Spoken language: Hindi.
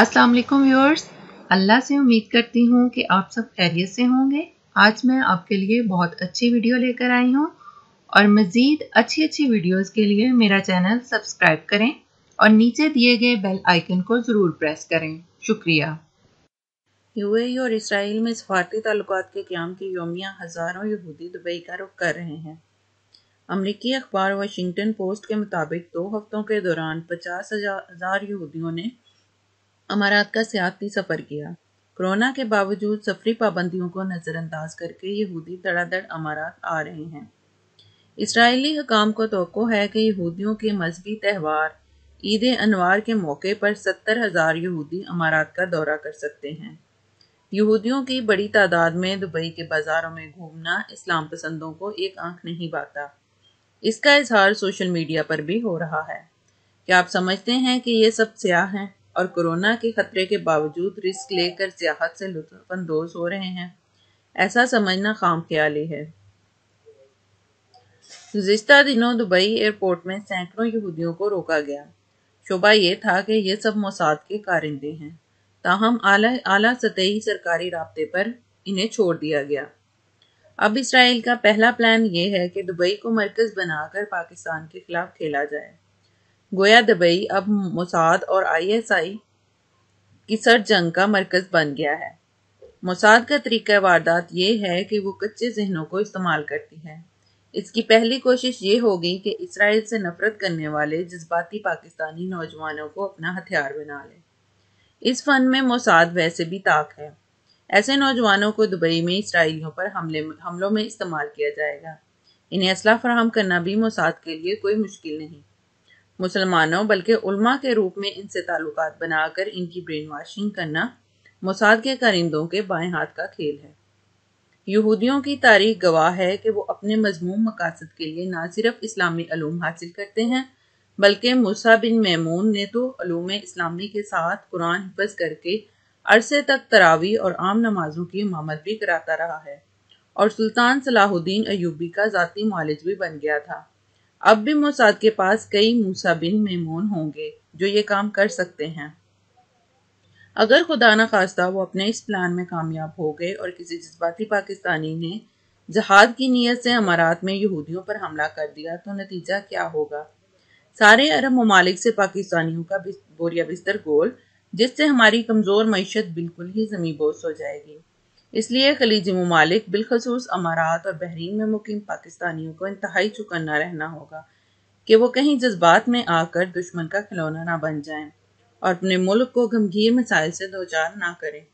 अस्सलाम वालेकुम व्यूअर्स अल्लाह से उम्मीद करती हूँ कि आप सब खैरियत से होंगे आज मैं आपके लिए बहुत अच्छी वीडियो लेकर आई हूँ और मज़ीद अच्छी अच्छी वीडियोस के लिए मेरा चैनल सब्सक्राइब करें और नीचे दिए गए बेल आइकन को ज़रूर प्रेस करें शुक्रिया यूएई और इसराइल में सफारती तल्ल के क्याम की योमिया हज़ारों यहूदी दुबई का रुख कर रहे हैं अमरीकी अखबार वाशिंगटन पोस्ट के मुताबिक दो हफ्तों के दौरान पचास हज़ार यहूदियों ने अमारात का सियाती सफ़र किया कोरोना के बावजूद सफरी पाबंदियों को नज़रअंदाज करके यहूदी धड़ाधड़ अमारात आ रहे हैं इसराइली हकाम को तो है कि यहूदियों के मजहबी त्यौहार ईद अनवार के मौके पर सत्तर हज़ार यहूदी अमारात का दौरा कर सकते हैं यहूदियों की बड़ी तादाद में दुबई के बाज़ारों में घूमना इस्लाम पसंदों को एक आंख नहीं बाता इसका इजहार सोशल मीडिया पर भी हो रहा है क्या आप समझते हैं कि ये सब स्याह हैं और कोरोना के खतरे के बावजूद रिस्क लेकर सियाहत से लुफानंदोज हो रहे हैं ऐसा समझना खाम ख्याली है गुजशत दिनों दुबई एयरपोर्ट में सैकड़ों यहूदियों को रोका गया शोबा यह था कि ये सब मसाद के कारिंदे हैं ताहम अला आला सतही सरकारी रबते पर इन्हें छोड़ दिया गया अब इसराइल का पहला प्लान ये है कि दुबई को मरकज़ बनाकर पाकिस्तान के खिलाफ खेला जाए गोया दुबई अब मोसाद और आईएसआई की सर जंग का मरकज़ बन गया है मोसाद का तरीका वारदात ये है कि वो कच्चे जहनों को इस्तेमाल करती है इसकी पहली कोशिश ये होगी कि इसराइल से नफरत करने वाले जज्बाती पाकिस्तानी नौजवानों को अपना हथियार बना ले इस फन में मोसाद वैसे भी ताक है ऐसे नौजवानों को दुबई में इसराइलियों पर हमले हमलों में इस्तेमाल किया जाएगा इन्हें असला फराहम करना भी मोसाद के लिए कोई मुश्किल नहीं मुसलमानों बल्कि उलमा के रूप में इनसे ताल्लुक बनाकर इनकी ब्रेन वाशिंग करना मोसाद के कारिंदों के बाएं हाथ का खेल है यहूदियों की तारीख गवाह है कि वो अपने मजमूम मकासद के लिए ना सिर्फ इस्लामी अलूम हासिल करते हैं बल्कि मूसा बिन मैमून ने तो अलूम इस्लामी के साथ कुरान हिफज करके अरसे तक तरावी और आम नमाजों की इमामत भी कराता रहा है और सुल्तान सलाहुद्दीन अयूबी का ज़ाती मालिज भी बन गया था अब भी मोसाद के पास कई मूसा बिन मेमोन होंगे जो ये काम कर सकते हैं अगर खुदा न खास्ता वो अपने इस प्लान में कामयाब हो गए और किसी जज्बाती पाकिस्तानी ने जहाद की नीयत से अमारात में यहूदियों पर हमला कर दिया तो नतीजा क्या होगा सारे अरब ममालिक से पाकिस्तानियों का बोरिया बिस्तर गोल जिससे हमारी कमज़ोर मीशत बिल्कुल ही जमीबोस हो जाएगी इसलिए खलीज ममालिक बिलखसूस अमारात और बहरीन में मुकम पाकिस्तानियों को इंतहाई चुकन्ना रहना होगा कि वो कहीं जज्बात में आकर दुश्मन का खिलौना ना बन जाए और अपने मुल्क को गंभीर मिसाइल से दो चार ना करें